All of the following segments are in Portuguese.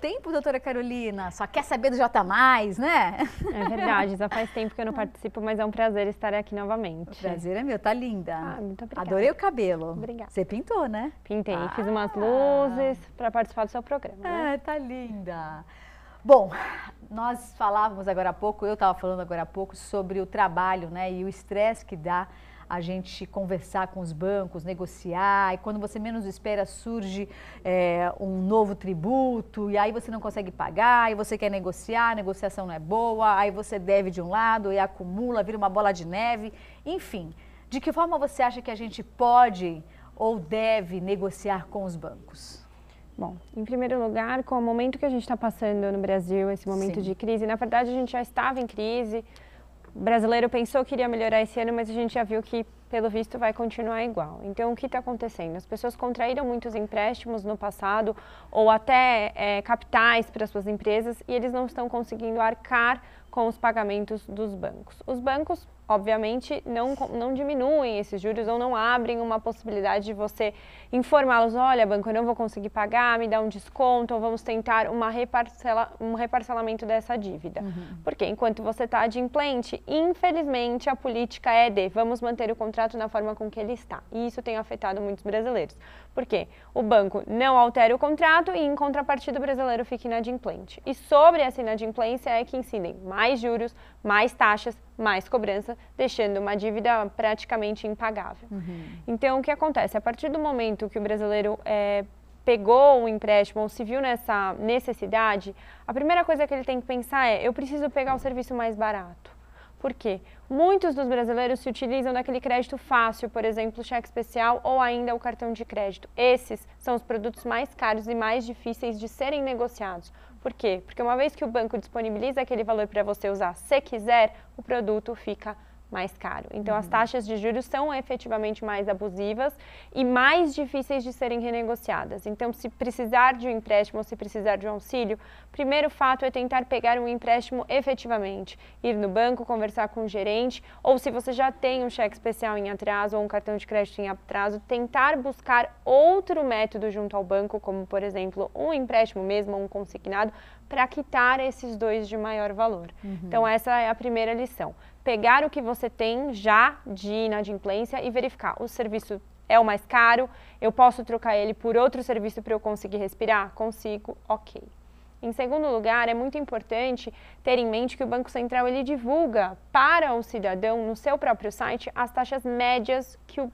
tempo, doutora Carolina. Só quer saber do J, né? É verdade, já faz tempo que eu não participo, mas é um prazer estar aqui novamente. O prazer é meu, tá linda. Ah, muito obrigada. Adorei o cabelo. Obrigada. Você pintou, né? Pintei, ah. fiz umas luzes para participar do seu programa. Né? Ah, tá linda. Bom, nós falávamos agora há pouco, eu estava falando agora há pouco sobre o trabalho, né? E o estresse que dá a gente conversar com os bancos, negociar, e quando você menos espera surge é, um novo tributo, e aí você não consegue pagar, e você quer negociar, a negociação não é boa, aí você deve de um lado e acumula, vira uma bola de neve, enfim. De que forma você acha que a gente pode ou deve negociar com os bancos? Bom, em primeiro lugar, com o momento que a gente está passando no Brasil, esse momento Sim. de crise, na verdade a gente já estava em crise, o brasileiro pensou que iria melhorar esse ano, mas a gente já viu que, pelo visto, vai continuar igual. Então, o que está acontecendo? As pessoas contraíram muitos empréstimos no passado ou até é, capitais para suas empresas e eles não estão conseguindo arcar com os pagamentos dos bancos. Os bancos obviamente, não, não diminuem esses juros ou não abrem uma possibilidade de você informá-los, olha, banco, eu não vou conseguir pagar, me dá um desconto, ou vamos tentar uma reparcela, um reparcelamento dessa dívida. Uhum. Porque enquanto você está adimplente, infelizmente, a política é de vamos manter o contrato na forma com que ele está. E isso tem afetado muitos brasileiros. Por quê? O banco não altera o contrato e, em contrapartida, o brasileiro fica inadimplente. E sobre essa inadimplência é que incidem mais juros, mais taxas mais cobrança, deixando uma dívida praticamente impagável. Uhum. Então, o que acontece? A partir do momento que o brasileiro é, pegou o um empréstimo ou se viu nessa necessidade, a primeira coisa que ele tem que pensar é: eu preciso pegar um serviço mais barato. Por quê? Muitos dos brasileiros se utilizam daquele crédito fácil, por exemplo, cheque especial ou ainda o cartão de crédito. Esses são os produtos mais caros e mais difíceis de serem negociados, por quê? Porque uma vez que o banco disponibiliza aquele valor para você usar, se quiser, o produto fica mais caro. Então, uhum. as taxas de juros são efetivamente mais abusivas e mais difíceis de serem renegociadas. Então, se precisar de um empréstimo ou se precisar de um auxílio, primeiro fato é tentar pegar um empréstimo efetivamente, ir no banco, conversar com o gerente, ou se você já tem um cheque especial em atraso ou um cartão de crédito em atraso, tentar buscar outro método junto ao banco, como por exemplo um empréstimo mesmo, um consignado, para quitar esses dois de maior valor. Uhum. Então, essa é a primeira lição. Pegar o que você tem já de inadimplência e verificar o serviço é o mais caro, eu posso trocar ele por outro serviço para eu conseguir respirar? Consigo, ok. Em segundo lugar, é muito importante ter em mente que o Banco Central ele divulga para o cidadão no seu próprio site as taxas médias que o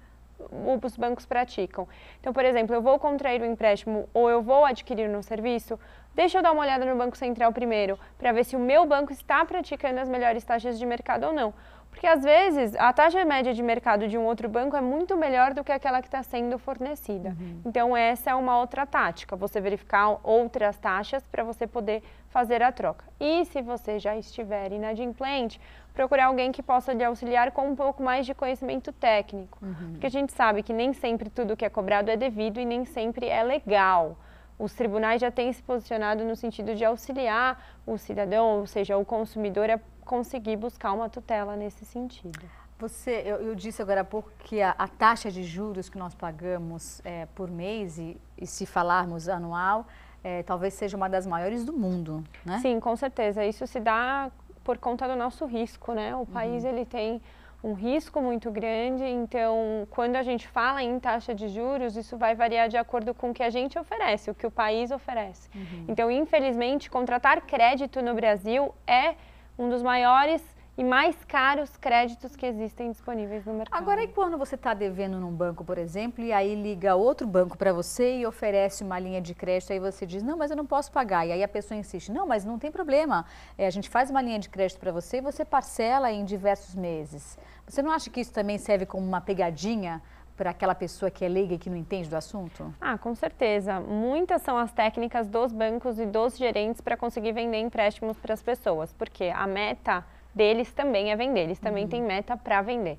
os bancos praticam. Então, por exemplo, eu vou contrair um empréstimo ou eu vou adquirir um serviço, deixa eu dar uma olhada no Banco Central primeiro, para ver se o meu banco está praticando as melhores taxas de mercado ou não. Porque às vezes a taxa média de mercado de um outro banco é muito melhor do que aquela que está sendo fornecida. Uhum. Então, essa é uma outra tática, você verificar outras taxas para você poder fazer a troca. E se você já estiver inadimplente, procurar alguém que possa lhe auxiliar com um pouco mais de conhecimento técnico. Uhum. Porque a gente sabe que nem sempre tudo que é cobrado é devido e nem sempre é legal os tribunais já têm se posicionado no sentido de auxiliar o cidadão, ou seja, o consumidor, a conseguir buscar uma tutela nesse sentido. Você, eu, eu disse agora há pouco que a, a, taxa de juros que nós pagamos é, por mês e, e, se falarmos anual, é, talvez seja uma das maiores do mundo, né? Sim, com certeza. Isso se dá por conta do nosso risco, né? O país uhum. ele tem um risco muito grande, então quando a gente fala em taxa de juros, isso vai variar de acordo com o que a gente oferece, o que o país oferece. Uhum. Então, infelizmente, contratar crédito no Brasil é um dos maiores e mais caros créditos que existem disponíveis no mercado. Agora, e quando você está devendo num banco, por exemplo, e aí liga outro banco para você e oferece uma linha de crédito, aí você diz, não, mas eu não posso pagar. E aí a pessoa insiste, não, mas não tem problema. É, a gente faz uma linha de crédito para você e você parcela em diversos meses. Você não acha que isso também serve como uma pegadinha? para aquela pessoa que é leiga e que não entende do assunto? Ah, com certeza. Muitas são as técnicas dos bancos e dos gerentes para conseguir vender empréstimos para as pessoas, porque a meta deles também é vender, eles também uhum. têm meta para vender.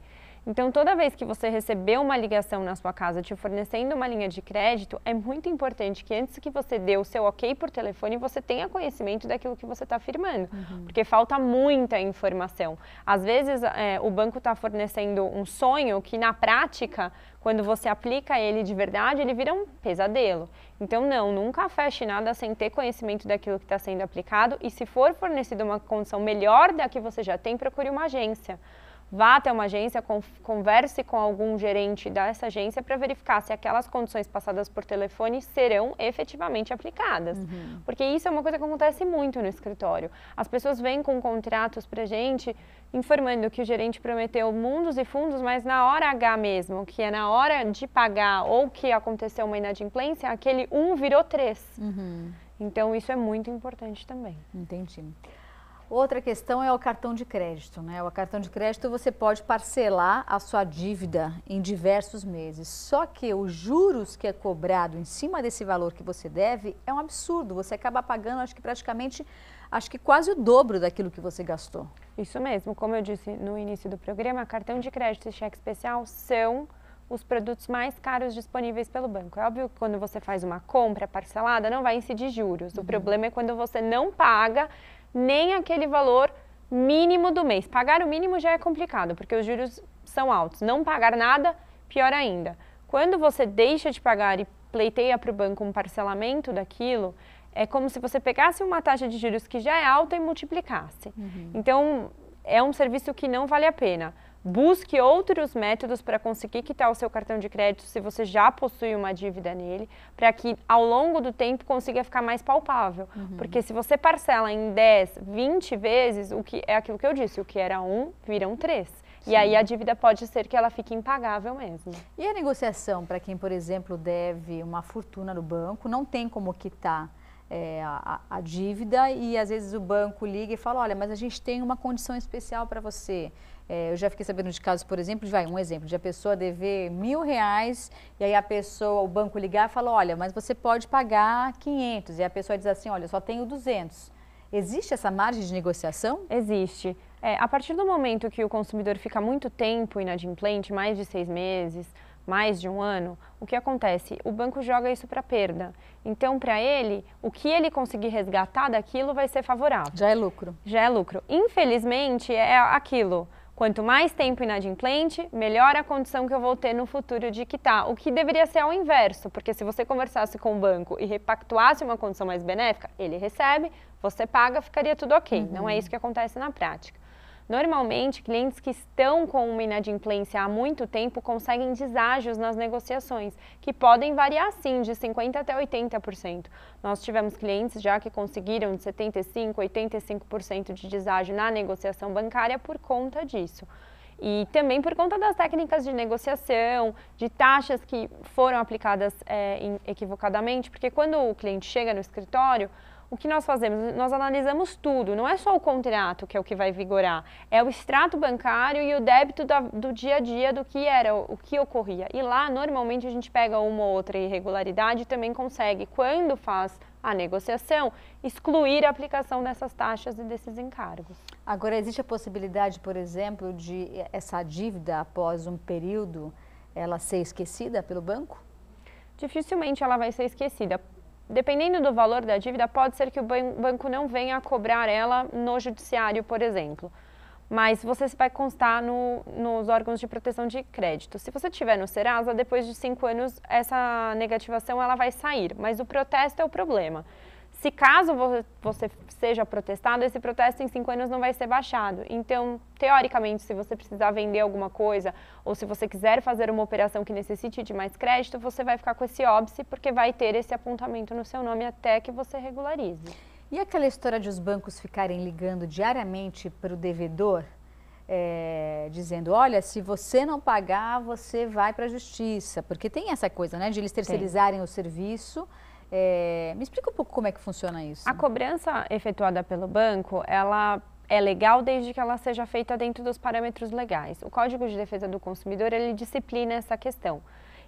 Então, toda vez que você receber uma ligação na sua casa te fornecendo uma linha de crédito, é muito importante que antes que você dê o seu ok por telefone, você tenha conhecimento daquilo que você está firmando, uhum. porque falta muita informação. Às vezes, é, o banco está fornecendo um sonho que, na prática, quando você aplica ele de verdade, ele vira um pesadelo. Então, não, nunca feche nada sem ter conhecimento daquilo que está sendo aplicado e, se for fornecida uma condição melhor da que você já tem, procure uma agência vá até uma agência, converse com algum gerente dessa agência para verificar se aquelas condições passadas por telefone serão efetivamente aplicadas. Uhum. Porque isso é uma coisa que acontece muito no escritório. As pessoas vêm com contratos para gente informando que o gerente prometeu mundos e fundos, mas na hora H mesmo, que é na hora de pagar ou que aconteceu uma inadimplência, aquele um virou três. Uhum. Então, isso é muito importante também. Entendi. Outra questão é o cartão de crédito, né? O cartão de crédito você pode parcelar a sua dívida em diversos meses. Só que os juros que é cobrado em cima desse valor que você deve é um absurdo. Você acaba pagando, acho que praticamente, acho que quase o dobro daquilo que você gastou. Isso mesmo. Como eu disse no início do programa, cartão de crédito e cheque especial são os produtos mais caros disponíveis pelo banco. É óbvio que quando você faz uma compra parcelada, não vai incidir juros. Uhum. O problema é quando você não paga nem aquele valor mínimo do mês. Pagar o mínimo já é complicado, porque os juros são altos. Não pagar nada, pior ainda. Quando você deixa de pagar e pleiteia para o banco um parcelamento daquilo, é como se você pegasse uma taxa de juros que já é alta e multiplicasse. Uhum. Então, é um serviço que não vale a pena. Busque outros métodos para conseguir quitar o seu cartão de crédito se você já possui uma dívida nele, para que ao longo do tempo consiga ficar mais palpável. Uhum. Porque se você parcela em 10, 20 vezes, o que é aquilo que eu disse, o que era um, viram três. Sim. E aí a dívida pode ser que ela fique impagável mesmo. E a negociação para quem, por exemplo, deve uma fortuna no banco, não tem como quitar é, a, a, dívida e às vezes o banco liga e fala, olha, mas a gente tem uma condição especial para você. É, eu já fiquei sabendo de casos, por exemplo, de, vai, um exemplo, de a pessoa dever mil reais e aí a pessoa, o banco ligar e fala, olha, mas você pode pagar 500 e a pessoa diz assim, olha, eu só tenho 200. Existe essa margem de negociação? Existe. É, a partir do momento que o consumidor fica muito tempo inadimplente, mais de seis meses, mais de um ano, o que acontece? O banco joga isso para perda. Então, para ele, o que ele conseguir resgatar daquilo vai ser favorável. Já é lucro. Já é lucro. Infelizmente, é aquilo. Quanto mais tempo inadimplente, melhor a condição que eu vou ter no futuro de quitar. O que deveria ser ao inverso, porque se você conversasse com o banco e repactuasse uma condição mais benéfica, ele recebe, você paga, ficaria tudo ok. Uhum. Não é isso que acontece na prática. Normalmente, clientes que estão com uma inadimplência há muito tempo conseguem deságios nas negociações, que podem variar sim de 50% até 80%. Nós tivemos clientes já que conseguiram de 75%, 85% de deságio na negociação bancária por conta disso e também por conta das técnicas de negociação, de taxas que foram aplicadas é, equivocadamente, porque quando o cliente chega no escritório, o que nós fazemos? Nós analisamos tudo, não é só o contrato que é o que vai vigorar, é o extrato bancário e o débito da, do dia a dia do que era, o que ocorria. E lá, normalmente, a gente pega uma ou outra irregularidade e também consegue, quando faz a negociação, excluir a aplicação dessas taxas e desses encargos. Agora, existe a possibilidade, por exemplo, de essa dívida, após um período, ela ser esquecida pelo banco? Dificilmente ela vai ser esquecida dependendo do valor da dívida, pode ser que o banco não venha a cobrar ela no judiciário, por exemplo. Mas você vai constar no, nos órgãos de proteção de crédito. Se você tiver no Serasa, depois de cinco anos, essa negativação ela vai sair. Mas o protesto é o problema se caso você seja protestado, esse protesto em cinco anos não vai ser baixado. Então, teoricamente, se você precisar vender alguma coisa ou se você quiser fazer uma operação que necessite de mais crédito, você vai ficar com esse óbice porque vai ter esse apontamento no seu nome até que você regularize. E aquela história de os bancos ficarem ligando diariamente para o devedor, é, dizendo, olha, se você não pagar, você vai para a justiça. Porque tem essa coisa, né, de eles terceirizarem tem. o serviço é, me explica um pouco como é que funciona isso. A cobrança efetuada pelo banco, ela é legal desde que ela seja feita dentro dos parâmetros legais. O Código de Defesa do Consumidor, ele disciplina essa questão.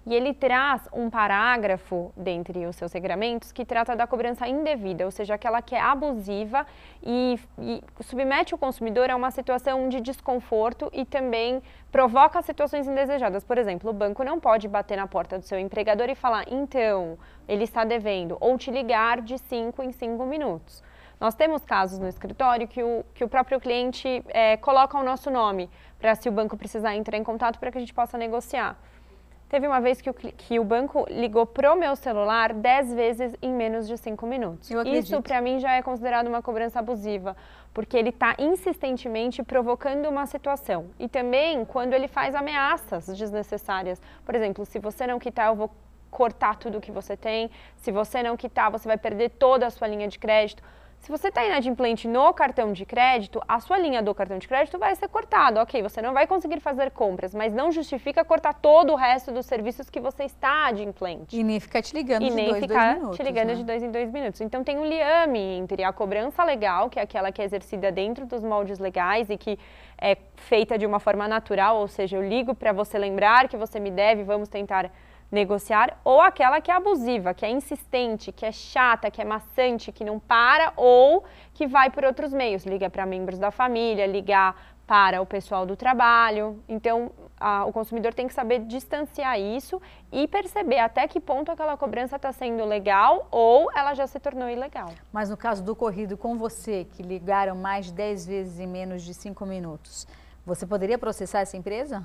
E ele traz um parágrafo, dentre os seus regramentos, que trata da cobrança indevida, ou seja, aquela que é abusiva e, e submete o consumidor a uma situação de desconforto e também provoca situações indesejadas. Por exemplo, o banco não pode bater na porta do seu empregador e falar, então, ele está devendo, ou te ligar de cinco em cinco minutos. Nós temos casos no escritório que o, que o próprio cliente é, coloca o nosso nome para se o banco precisar entrar em contato para que a gente possa negociar. Teve uma vez que o, que o banco ligou pro meu celular 10 vezes em menos de 5 minutos. Isso para mim já é considerado uma cobrança abusiva, porque ele está insistentemente provocando uma situação. E também quando ele faz ameaças desnecessárias. Por exemplo, se você não quitar, eu vou cortar tudo que você tem. Se você não quitar, você vai perder toda a sua linha de crédito. Se você está inadimplente no cartão de crédito, a sua linha do cartão de crédito vai ser cortada. Ok, você não vai conseguir fazer compras, mas não justifica cortar todo o resto dos serviços que você está adimplente. E nem ficar te ligando e de nem dois, ficar dois minutos, te ligando né? de dois em dois minutos. Então tem o um liame entre a cobrança legal, que é aquela que é exercida dentro dos moldes legais e que é feita de uma forma natural, ou seja, eu ligo para você lembrar que você me deve, vamos tentar negociar, ou aquela que é abusiva, que é insistente, que é chata, que é maçante, que não para, ou que vai por outros meios, liga para membros da família, ligar para o pessoal do trabalho. Então, a, o consumidor tem que saber distanciar isso e perceber até que ponto aquela cobrança está sendo legal ou ela já se tornou ilegal. Mas no caso do corrido com você, que ligaram mais 10 vezes em menos de 5 minutos, você poderia processar essa empresa?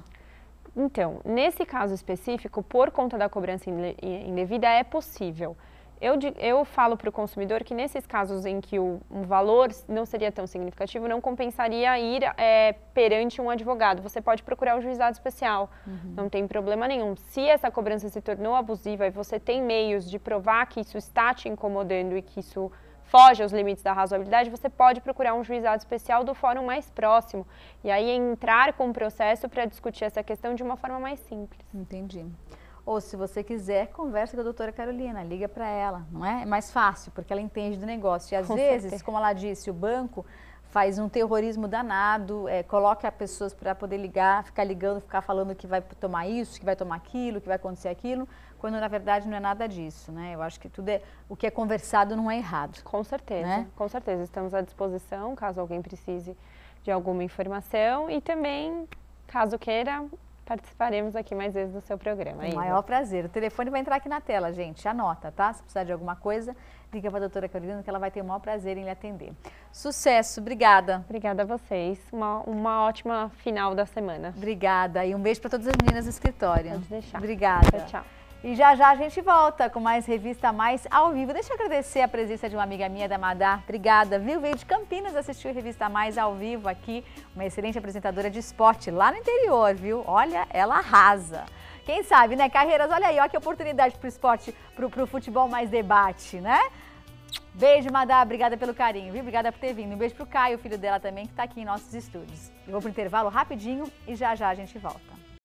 Então, nesse caso específico, por conta da cobrança indevida, é possível. Eu, eu falo para o consumidor que nesses casos em que o um valor não seria tão significativo, não compensaria ir é, perante um advogado. Você pode procurar o um juizado especial, uhum. não tem problema nenhum. Se essa cobrança se tornou abusiva e você tem meios de provar que isso está te incomodando e que isso foge aos limites da razoabilidade, você pode procurar um juizado especial do fórum mais próximo e aí entrar com o processo para discutir essa questão de uma forma mais simples. Entendi. Ou se você quiser, conversa com a doutora Carolina, liga para ela, não é? É mais fácil, porque ela entende do negócio. E às com vezes, certeza. como ela disse, o banco faz um terrorismo danado, é, coloca pessoas para poder ligar, ficar ligando, ficar falando que vai tomar isso, que vai tomar aquilo, que vai acontecer aquilo, quando na verdade não é nada disso, né? Eu acho que tudo é o que é conversado não é errado. Com certeza, né? com certeza estamos à disposição caso alguém precise de alguma informação e também caso queira participaremos aqui mais vezes do seu programa. O maior prazer. O telefone vai entrar aqui na tela, gente. Anota, tá? Se precisar de alguma coisa, liga para a doutora Carolina que ela vai ter o maior prazer em lhe atender. Sucesso, obrigada. Obrigada a vocês. Uma, uma ótima final da semana. Obrigada e um beijo para todas as meninas do escritório. Pode deixar. Obrigada. Tchau, tchau. E já já a gente volta com mais Revista Mais ao vivo. Deixa eu agradecer a presença de uma amiga minha, da Madar. Obrigada, viu? Veio de Campinas assistir Revista Mais ao vivo aqui. Uma excelente apresentadora de esporte lá no interior, viu? Olha, ela arrasa. Quem sabe, né? Carreiras, olha aí, olha que oportunidade para o esporte, para o futebol mais debate, né? Beijo, Madá. Obrigada pelo carinho, viu? Obrigada por ter vindo. Um beijo pro Caio, filho dela também, que está aqui em nossos estúdios. Eu vou pro intervalo rapidinho e já já a gente volta.